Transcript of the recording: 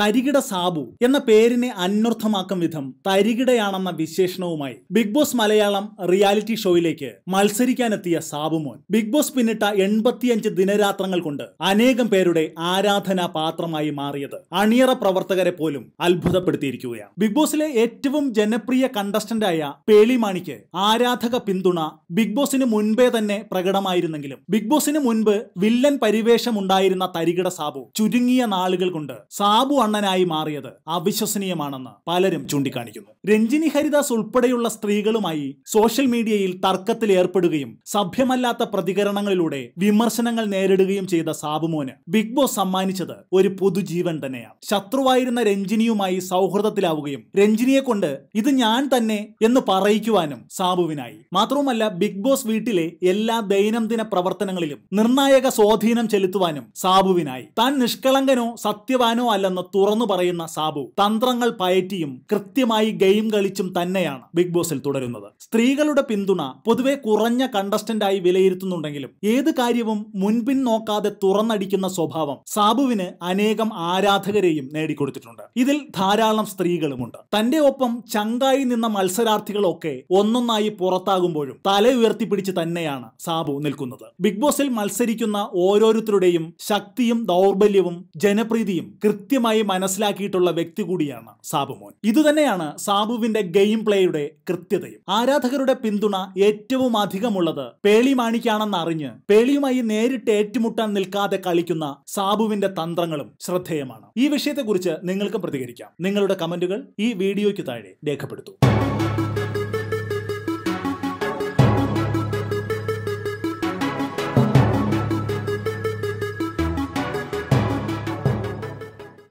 തരികിട സാബു എന്ന പേരിനെ അന്വർത്ഥമാക്കും വിധം തരികിടയാണെന്ന വിശേഷണവുമായി ബിഗ് ബോസ് മലയാളം റിയാലിറ്റി ഷോയിലേക്ക് മത്സരിക്കാനെത്തിയ സാബുമോൻ ബിഗ് ബോസ് പിന്നിട്ട എൺപത്തിയഞ്ച് ദിനരാത്രങ്ങൾ കൊണ്ട് അനേകം പേരുടെ ആരാധനാ പാത്രമായി മാറിയത് അണിയറ പ്രവർത്തകരെ പോലും അത്ഭുതപ്പെടുത്തിയിരിക്കുകയാണ് ബിഗ് ബോസിലെ ഏറ്റവും ജനപ്രിയ കണ്ടസ്റ്റന്റായ പേളിമാണിക്ക് ആരാധക പിന്തുണ ബിഗ് ബോസിന് മുൻപേ തന്നെ പ്രകടമായിരുന്നെങ്കിലും ബിഗ് ബോസിന് മുൻപ് വില്ലൻ പരിവേഷമുണ്ടായിരുന്ന തരികിട സാബു ചുരുങ്ങിയ നാളുകൾ കൊണ്ട് സാബു കണ്ണനായി മാറിയത് അവിശ്വസനീയമാണെന്ന് പലരും ചൂണ്ടിക്കാണിക്കുന്നു രഞ്ജിനി ഹരിദാസ് ഉൾപ്പെടെയുള്ള സ്ത്രീകളുമായി സോഷ്യൽ മീഡിയയിൽ തർക്കത്തിൽ ഏർപ്പെടുകയും സഭ്യമല്ലാത്ത പ്രതികരണങ്ങളിലൂടെ വിമർശനങ്ങൾ നേരിടുകയും ചെയ്ത സാബുമോന് ബിഗ് ബോസ് സമ്മാനിച്ചത് ഒരു പുതുജീവൻ തന്നെയാണ് ശത്രുവായിരുന്ന രഞ്ജിനിയുമായി സൗഹൃദത്തിലാവുകയും രഞ്ജിനിയെ കൊണ്ട് ഇത് ഞാൻ തന്നെ എന്ന് പറയിക്കുവാനും സാബുവിനായി മാത്രവുമല്ല ബിഗ് ബോസ് വീട്ടിലെ എല്ലാ ദൈനംദിന പ്രവർത്തനങ്ങളിലും നിർണായക സ്വാധീനം ചെലുത്തുവാനും സാബുവിനായി താൻ നിഷ്കളങ്കനോ സത്യവാനോ അല്ലെന്ന് തുറന്നു പറയുന്ന സാബു തന്ത്രങ്ങൾ പയറ്റിയും കൃത്യമായി ഗെയിം കളിച്ചും തന്നെയാണ് ബിഗ് ബോസിൽ തുടരുന്നത് സ്ത്രീകളുടെ പിന്തുണ പൊതുവെ കുറഞ്ഞ കണ്ടസ്റ്റന്റായി വിലയിരുത്തുന്നുണ്ടെങ്കിലും ഏത് കാര്യവും മുൻപിൻ നോക്കാതെ തുറന്നടിക്കുന്ന സ്വഭാവം സാബുവിന് അനേകം ആരാധകരെയും നേടിക്കൊടുത്തിട്ടുണ്ട് ഇതിൽ ധാരാളം സ്ത്രീകളുമുണ്ട് തന്റെ ഒപ്പം ചങ്കായി നിന്ന മത്സരാർത്ഥികളൊക്കെ ഒന്നൊന്നായി പുറത്താകുമ്പോഴും തല ഉയർത്തിപ്പിടിച്ച് തന്നെയാണ് സാബു നിൽക്കുന്നത് ബിഗ് ബോസിൽ മത്സരിക്കുന്ന ഓരോരുത്തരുടെയും ശക്തിയും ദൗർബല്യവും ജനപ്രീതിയും കൃത്യമായി നന്നായി മനസ്സിലാക്കിയിട്ടുള്ള വ്യക്തി കൂടിയാണ് സാബുമോൻ ഇതുതന്നെയാണ് സാബുവിന്റെ ഗെയിം പ്ലേയുടെ കൃത്യതയും ആരാധകരുടെ പിന്തുണ ഏറ്റവും അധികമുള്ളത് പേളി മാണിക്കാണെന്ന് അറിഞ്ഞ് പേളിയുമായി നേരിട്ട് ഏറ്റുമുട്ടാൻ നിൽക്കാതെ കളിക്കുന്ന സാബുവിന്റെ തന്ത്രങ്ങളും ശ്രദ്ധേയമാണ് ഈ വിഷയത്തെക്കുറിച്ച് നിങ്ങൾക്കും പ്രതികരിക്കാം നിങ്ങളുടെ കമന്റുകൾ ഈ വീഡിയോയ്ക്ക് താഴെ രേഖപ്പെടുത്തൂ